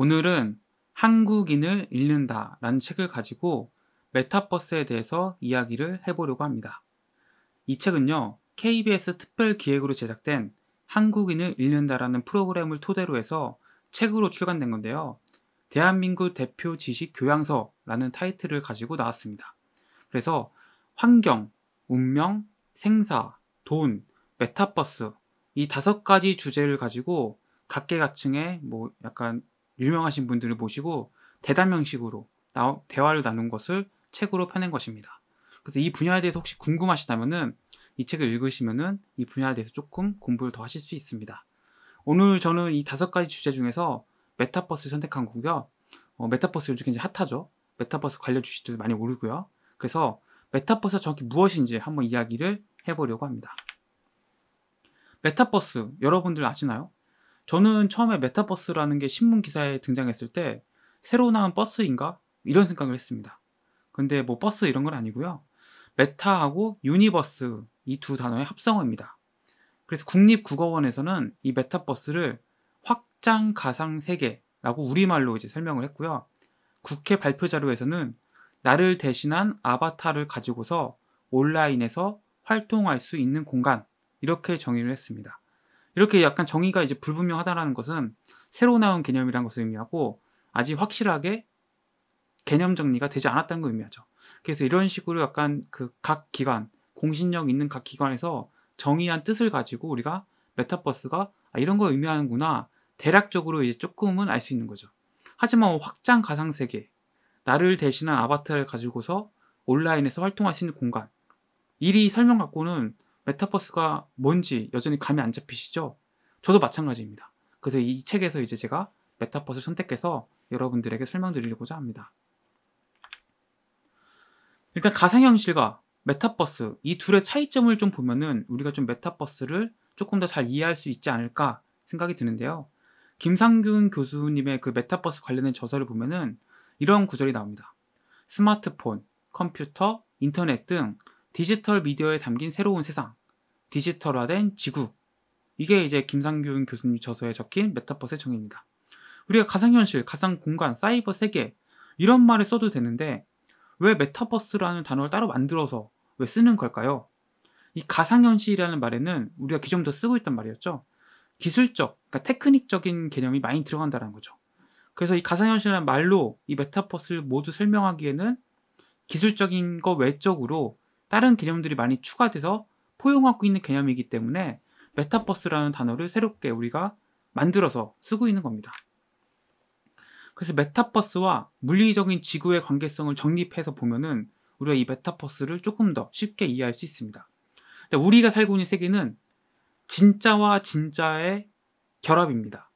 오늘은 한국인을 읽는다 라는 책을 가지고 메타버스에 대해서 이야기를 해보려고 합니다. 이 책은요, KBS 특별 기획으로 제작된 한국인을 읽는다라는 프로그램을 토대로 해서 책으로 출간된 건데요. 대한민국 대표 지식 교양서라는 타이틀을 가지고 나왔습니다. 그래서 환경, 운명, 생사, 돈, 메타버스 이 다섯 가지 주제를 가지고 각계각층의 뭐 약간 유명하신 분들을 모시고 대담 형식으로 대화를 나눈 것을 책으로 펴낸 것입니다. 그래서 이 분야에 대해서 혹시 궁금하시다면은 이 책을 읽으시면은 이 분야에 대해서 조금 공부를 더 하실 수 있습니다. 오늘 저는 이 다섯 가지 주제 중에서 메타버스 선택한 거고요. 어, 메타버스 요즘 굉장히 핫하죠. 메타버스 관련 주식도 많이 오르고요. 그래서 메타버스가 정확히 무엇인지 한번 이야기를 해보려고 합니다. 메타버스 여러분들 아시나요? 저는 처음에 메타버스라는 게 신문 기사에 등장했을 때 새로 나온 버스인가 이런 생각을 했습니다. 근데 뭐 버스 이런 건 아니고요. 메타하고 유니버스 이 두 단어의 합성어입니다. 그래서 국립국어원에서는 이 메타버스를 확장 가상 세계라고 우리말로 이제 설명을 했고요. 국회 발표 자료에서는 나를 대신한 아바타를 가지고서 온라인에서 활동할 수 있는 공간 이렇게 정의를 했습니다. 이렇게 약간 정의가 이제 불분명하다라는 것은 새로 나온 개념이라는 것을 의미하고 아직 확실하게 개념 정리가 되지 않았다는 걸 의미하죠. 그래서 이런 식으로 약간 그 각 기관, 공신력 있는 각 기관에서 정의한 뜻을 가지고 우리가 메타버스가 아, 이런 걸 의미하는구나 대략적으로 이제 조금은 알 수 있는 거죠. 하지만 뭐 확장 가상 세계, 나를 대신한 아바타를 가지고서 온라인에서 활동할 수 있는 공간, 이리 설명 갖고는 메타버스가 뭔지 여전히 감이 안 잡히시죠? 저도 마찬가지입니다. 그래서 이 책에서 이제 제가 메타버스를 선택해서 여러분들에게 설명드리려고자 합니다. 일단 가상현실과 메타버스 이 둘의 차이점을 좀 보면은 우리가 좀 메타버스를 조금 더 잘 이해할 수 있지 않을까 생각이 드는데요. 김상균 교수님의 그 메타버스 관련된 저서를 보면은 이런 구절이 나옵니다. 스마트폰, 컴퓨터, 인터넷 등 디지털 미디어에 담긴 새로운 세상. 디지털화된 지구. 이게 이제 김상균 교수님 저서에 적힌 메타버스의 정의입니다. 우리가 가상현실, 가상공간, 사이버 세계 이런 말을 써도 되는데 왜 메타버스라는 단어를 따로 만들어서 왜 쓰는 걸까요? 이 가상현실이라는 말에는 우리가 기존부터 쓰고 있단 말이었죠. 기술적, 그러니까 테크닉적인 개념이 많이 들어간다는 거죠. 그래서 이 가상현실이라는 말로 이 메타버스를 모두 설명하기에는 기술적인 거 외적으로 다른 개념들이 많이 추가돼서 포용하고 있는 개념이기 때문에 메타버스라는 단어를 새롭게 우리가 만들어서 쓰고 있는 겁니다. 그래서 메타버스와 물리적인 지구의 관계성을 정립해서 보면은 우리가 이 메타버스를 조금 더 쉽게 이해할 수 있습니다. 우리가 살고 있는 세계는 진짜와 진짜의 결합입니다.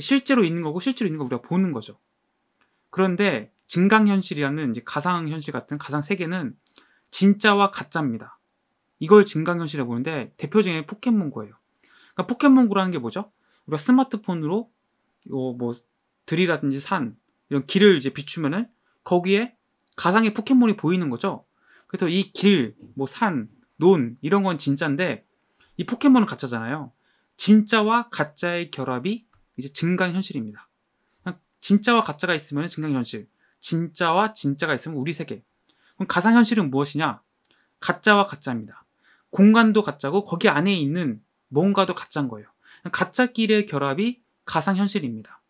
실제로 있는 거고 실제로 있는 거 우리가 보는 거죠. 그런데 증강현실이라는 가상현실 같은 가상세계는 진짜와 가짜입니다. 이걸 증강현실에 보는데 대표적인 포켓몬고예요. 그러니까 포켓몬고라는 게 뭐죠? 우리가 스마트폰으로 요뭐 들이라든지 산 이런 길을 이제 비추면은 거기에 가상의 포켓몬이 보이는 거죠. 그래서 이 길, 뭐 산, 논 이런 건 진짜인데 이 포켓몬은 가짜잖아요. 진짜와 가짜의 결합이 이제 증강현실입니다. 진짜와 가짜가 있으면 증강현실, 진짜와 진짜가 있으면 우리 세계. 그럼 가상현실은 무엇이냐? 가짜와 가짜입니다. 공간도 가짜고 거기 안에 있는 뭔가도 가짜인 거예요. 가짜끼리의 결합이 가상현실입니다.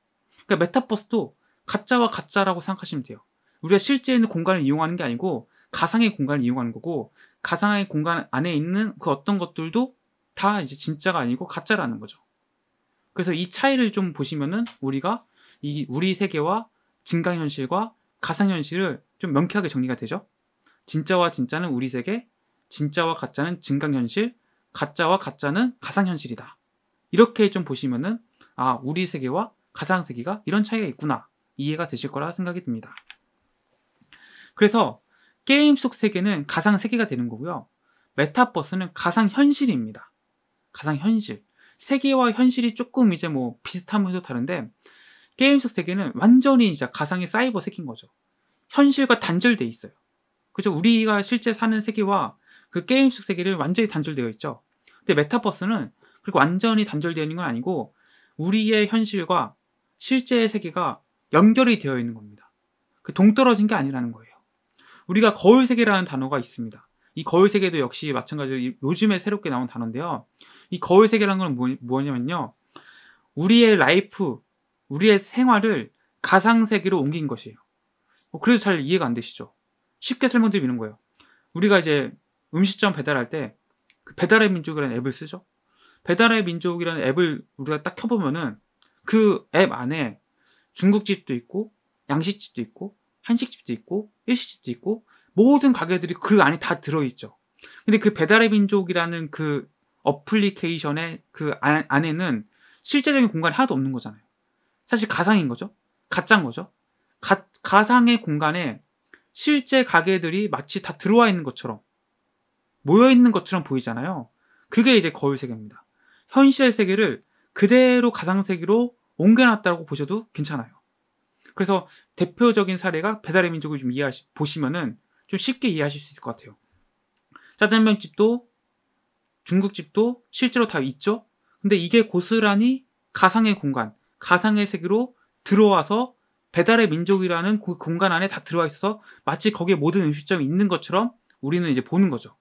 그러니까 메타버스도 가짜와 가짜라고 생각하시면 돼요. 우리가 실제 있는 공간을 이용하는 게 아니고 가상의 공간을 이용하는 거고 가상의 공간 안에 있는 그 어떤 것들도 다 이제 진짜가 아니고 가짜라는 거죠. 그래서 이 차이를 좀 보시면은 우리가 이 우리 세계와 증강현실과 가상현실을 좀 명쾌하게 정리가 되죠. 진짜와 진짜는 우리 세계, 진짜와 가짜는 증강현실, 가짜와 가짜는 가상현실이다. 이렇게 좀 보시면은 아 우리 세계와 가상 세계가 이런 차이가 있구나 이해가 되실 거라 생각이 듭니다. 그래서 게임 속 세계는 가상 세계가 되는 거고요. 메타버스는 가상 현실입니다. 가상 현실. 세계와 현실이 조금 이제 뭐 비슷하면서 다른데 게임 속 세계는 완전히 이제 가상의 사이버 세계인 거죠. 현실과 단절돼 있어요. 그죠? 우리가 실제 사는 세계와 그게임속 세계를 완전히 단절되어 있죠. 근데 메타버스는 그리고 완전히 단절되어 있는 건 아니고 우리의 현실과 실제의 세계가 연결이 되어 있는 겁니다. 그 동떨어진 게 아니라는 거예요. 우리가 거울 세계라는 단어가 있습니다. 이 거울 세계도 역시 마찬가지로 요즘에 새롭게 나온 단어인데요. 이 거울 세계라는 건 뭐냐면요. 우리의 라이프, 우리의 생활을 가상 세계로 옮긴 것이에요. 어, 그래도 잘 이해가 안 되시죠? 쉽게 설명드리는 거예요. 우리가 이제 음식점 배달할 때그 배달의 민족이라는 앱을 쓰죠. 배달의 민족이라는 앱을 우리가 딱 켜보면은 그 앱 안에 중국집도 있고 양식집도 있고 한식집도 있고 일식집도 있고 모든 가게들이 그 안에 다 들어있죠. 근데 그 배달의 민족이라는 그 어플리케이션의 그 안에는 실제적인 공간이 하나도 없는 거잖아요. 사실 가상인 거죠. 가짠 거죠. 가, 가상의 공간에 실제 가게들이 마치 다 들어와 있는 것처럼 모여 있는 것처럼 보이잖아요. 그게 이제 거울 세계입니다. 현실 세계를 그대로 가상 세계로 옮겨놨다고 보셔도 괜찮아요. 그래서 대표적인 사례가 배달의 민족을 좀 이해하시 보시면은 좀 쉽게 이해하실 수 있을 것 같아요. 짜장면 집도 중국 집도 실제로 다 있죠. 근데 이게 고스란히 가상의 공간, 가상의 세계로 들어와서 배달의 민족이라는 그 공간 안에 다 들어와 있어서 마치 거기에 모든 음식점이 있는 것처럼 우리는 이제 보는 거죠.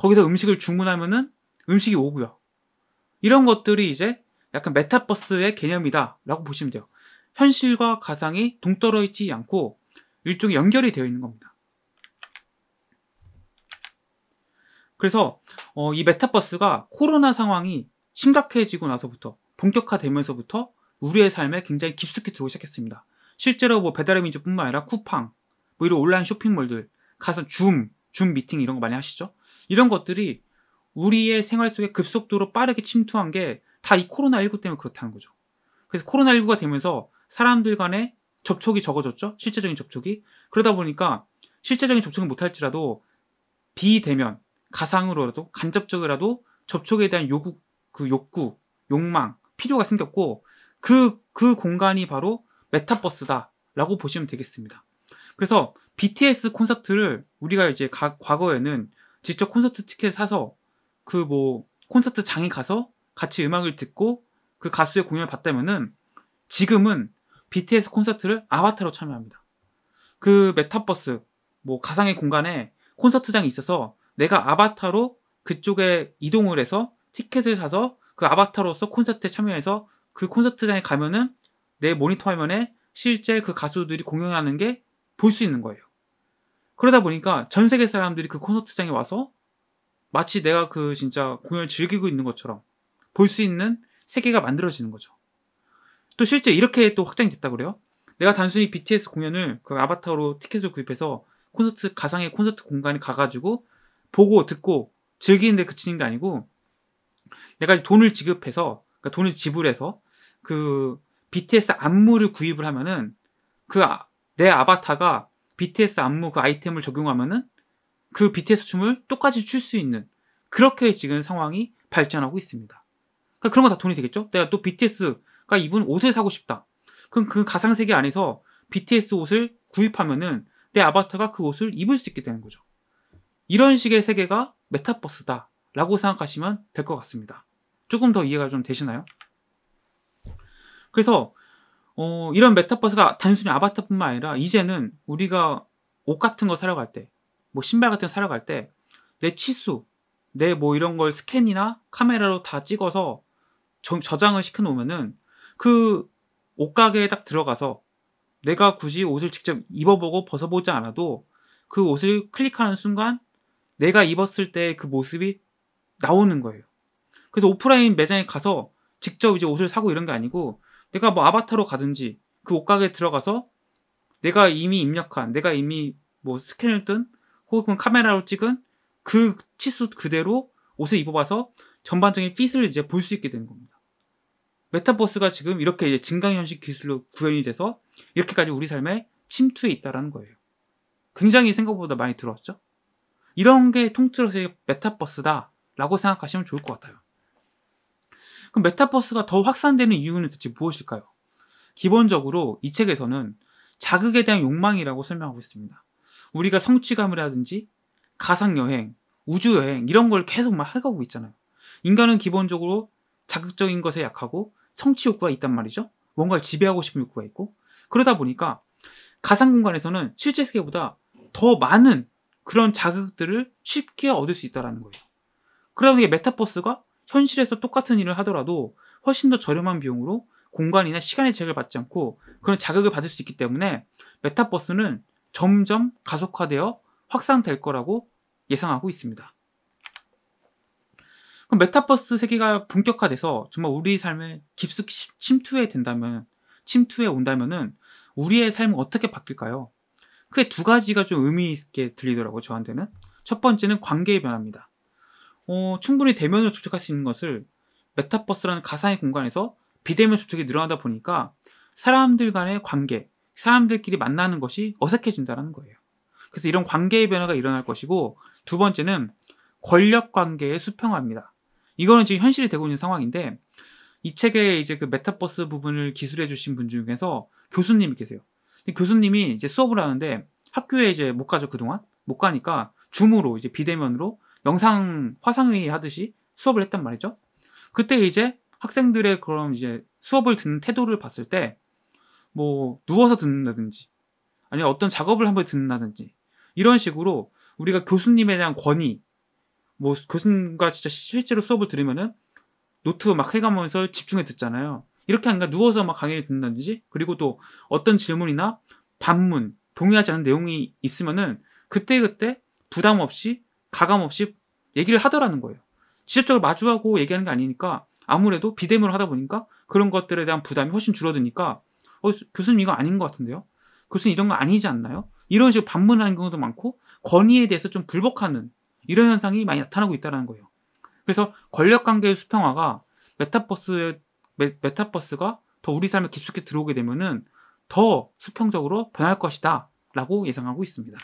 거기서 음식을 주문하면은 음식이 오고요. 이런 것들이 이제 약간 메타버스의 개념이다라고 보시면 돼요. 현실과 가상이 동떨어 있지 않고 일종의 연결이 되어 있는 겁니다. 그래서 어, 이 메타버스가 코로나 상황이 심각해지고 나서부터 본격화되면서부터 우리의 삶에 굉장히 깊숙이 들어오기 시작했습니다. 실제로 뭐 배달의 민족뿐만 아니라 쿠팡, 뭐 이런 온라인 쇼핑몰들, 가서 줌, 줌 미팅 이런 거 많이 하시죠? 이런 것들이 우리의 생활 속에 급속도로 빠르게 침투한 게 다 이 코로나19 때문에 그렇다는 거죠. 그래서 코로나19가 되면서 사람들 간의 접촉이 적어졌죠. 실제적인 접촉이. 그러다 보니까 실제적인 접촉을 못할지라도 비대면, 가상으로라도, 간접적이라도 접촉에 대한 요구, 그 욕구, 욕망, 필요가 생겼고 그, 그 공간이 바로 메타버스다라고 보시면 되겠습니다. 그래서 BTS 콘서트를 우리가 이제 가, 과거에는 직접 콘서트 티켓 사서 그 뭐 콘서트 장에 가서 같이 음악을 듣고 그 가수의 공연을 봤다면은 지금은 BTS 콘서트를 아바타로 참여합니다. 그 메타버스 뭐 가상의 공간에 콘서트장이 있어서 내가 아바타로 그쪽에 이동을 해서 티켓을 사서 그 아바타로서 콘서트에 참여해서 그 콘서트장에 가면은 내 모니터 화면에 실제 그 가수들이 공연하는 게 볼 수 있는 거예요. 그러다 보니까 전 세계 사람들이 그 콘서트장에 와서 마치 내가 그 진짜 공연을 즐기고 있는 것처럼 볼 수 있는 세계가 만들어지는 거죠. 또 실제 이렇게 또 확장이 됐다 고 그래요. 내가 단순히 BTS 공연을 그 아바타로 티켓을 구입해서 콘서트 가상의 콘서트 공간에 가가지고 보고 듣고 즐기는데 그치는 게 아니고 내가 돈을 지급해서 그러니까 돈을 지불해서 그 BTS 안무를 구입을 하면은 그 내 아, 아바타가 BTS 안무 그 아이템을 적용하면은 그 BTS 춤을 똑같이 출 수 있는 그렇게 지금 상황이 발전하고 있습니다. 그러니까 그런 거 다 돈이 되겠죠? 내가 또 BTS가 입은 옷을 사고 싶다. 그럼 그 가상 세계 안에서 BTS 옷을 구입하면은 내 아바타가 그 옷을 입을 수 있게 되는 거죠. 이런 식의 세계가 메타버스다라고 생각하시면 될 것 같습니다. 조금 더 이해가 좀 되시나요? 그래서 어, 이런 메타버스가 단순히 아바타뿐만 아니라 이제는 우리가 옷 같은 거 사러 갈 때, 뭐 신발 같은 거 사러 갈때내 치수, 내 뭐 이런 걸 스캔이나 카메라로 다 찍어서 저, 저장을 시켜 놓으면은 그 옷가게에 딱 들어가서 내가 굳이 옷을 직접 입어보고 벗어보지 않아도 그 옷을 클릭하는 순간 내가 입었을 때 그 모습이 나오는 거예요. 그래서 오프라인 매장에 가서 직접 이제 옷을 사고 이런 게 아니고 내가 뭐 아바타로 가든지 그 옷가게에 들어가서 내가 이미 입력한, 내가 이미 뭐 스캔을 뜬 혹은 카메라로 찍은 그 치수 그대로 옷을 입어봐서 전반적인 핏을 이제 볼 수 있게 되는 겁니다. 메타버스가 지금 이렇게 이제 증강현실 기술로 구현이 돼서 이렇게까지 우리 삶에 침투해 있다라는 거예요. 굉장히 생각보다 많이 들어왔죠? 이런 게 통틀어서 메타버스다라고 생각하시면 좋을 것 같아요. 그럼 메타버스가 더 확산되는 이유는 대체 무엇일까요? 기본적으로 이 책에서는 자극에 대한 욕망이라고 설명하고 있습니다. 우리가 성취감이라든지 가상여행, 우주여행 이런 걸 계속 막 해가고 있잖아요. 인간은 기본적으로 자극적인 것에 약하고 성취 욕구가 있단 말이죠. 뭔가를 지배하고 싶은 욕구가 있고 그러다 보니까 가상 공간에서는 실제 세계보다 더 많은 그런 자극들을 쉽게 얻을 수 있다라는 거예요. 그러다 보니 메타버스가 현실에서 똑같은 일을 하더라도 훨씬 더 저렴한 비용으로 공간이나 시간의 제약을 받지 않고 그런 자극을 받을 수 있기 때문에 메타버스는 점점 가속화되어 확산될 거라고 예상하고 있습니다. 그럼 메타버스 세계가 본격화돼서 정말 우리 삶에 깊숙이 침투해 된다면 침투해 온다면은 우리의 삶은 어떻게 바뀔까요? 크게 두 가지가 좀 의미 있게 들리더라고요, 저한테는. 첫 번째는 관계의 변화입니다. 어, 충분히 대면으로 접촉할 수 있는 것을 메타버스라는 가상의 공간에서 비대면 접촉이 늘어나다 보니까 사람들 간의 관계, 사람들끼리 만나는 것이 어색해진다는 거예요. 그래서 이런 관계의 변화가 일어날 것이고 두 번째는 권력 관계의 수평화입니다. 이거는 지금 현실이 되고 있는 상황인데 이 책에 이제 그 메타버스 부분을 기술해 주신 분 중에서 교수님이 계세요. 교수님이 이제 수업을 하는데 학교에 이제 못 가죠 그동안 못 가니까 줌으로 이제 비대면으로 영상 화상회의 하듯이 수업을 했단 말이죠. 그때 이제 학생들의 그런 이제 수업을 듣는 태도를 봤을 때 뭐 누워서 듣는다든지 아니면 어떤 작업을 한번 듣는다든지 이런 식으로 우리가 교수님에 대한 권위 뭐 교수님과 진짜 실제로 수업을 들으면은 노트 막 해가면서 집중해 듣잖아요. 이렇게 아니라 누워서 막 강의를 듣는다든지 그리고 또 어떤 질문이나 반문 동의하지 않은 내용이 있으면은 그때그때 부담 없이 가감 없이 얘기를 하더라는 거예요. 직접적으로 마주하고 얘기하는 게 아니니까 아무래도 비대면을 하다 보니까 그런 것들에 대한 부담이 훨씬 줄어드니까 어, 교수님 이거 아닌 것 같은데요? 교수님 이런 거 아니지 않나요? 이런 식으로 반문하는 경우도 많고 권위에 대해서 좀 불복하는 이런 현상이 많이 나타나고 있다는 거예요. 그래서 권력관계의 수평화가 메타버스 메, 메타버스가 더 우리 삶에 깊숙이 들어오게 되면은 더 수평적으로 변할 것이다 라고 예상하고 있습니다.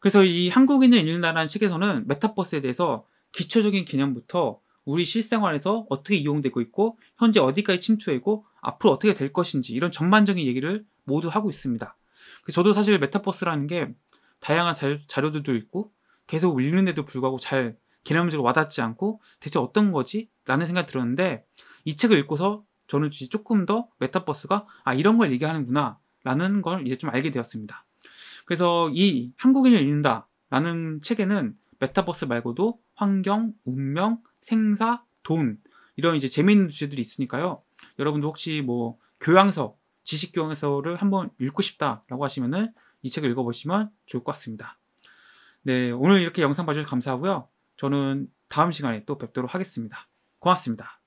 그래서 이 한국인은 인류나라는 책에서는 메타버스에 대해서 기초적인 개념부터 우리 실생활에서 어떻게 이용되고 있고 현재 어디까지 침투하고 앞으로 어떻게 될 것인지 이런 전반적인 얘기를 모두 하고 있습니다. 저도 사실 메타버스라는 게 다양한 자료들도 있고 계속 읽는데도 불구하고 잘 개념적으로 와닿지 않고 대체 어떤 거지? 라는 생각이 들었는데 이 책을 읽고서 저는 조금 더 메타버스가 아 이런 걸 얘기하는구나 라는 걸 이제 좀 알게 되었습니다. 그래서 이 한국인을 잃는다라는 책에는 메타버스 말고도 환경, 운명, 생사, 돈 이런 이제 재미있는 주제들이 있으니까요. 여러분도 혹시 뭐 교양서, 지식 교양서를 한번 읽고 싶다라고 하시면은 이 책을 읽어보시면 좋을 것 같습니다. 네, 오늘 이렇게 영상 봐주셔서 감사하고요. 저는 다음 시간에 또 뵙도록 하겠습니다. 고맙습니다.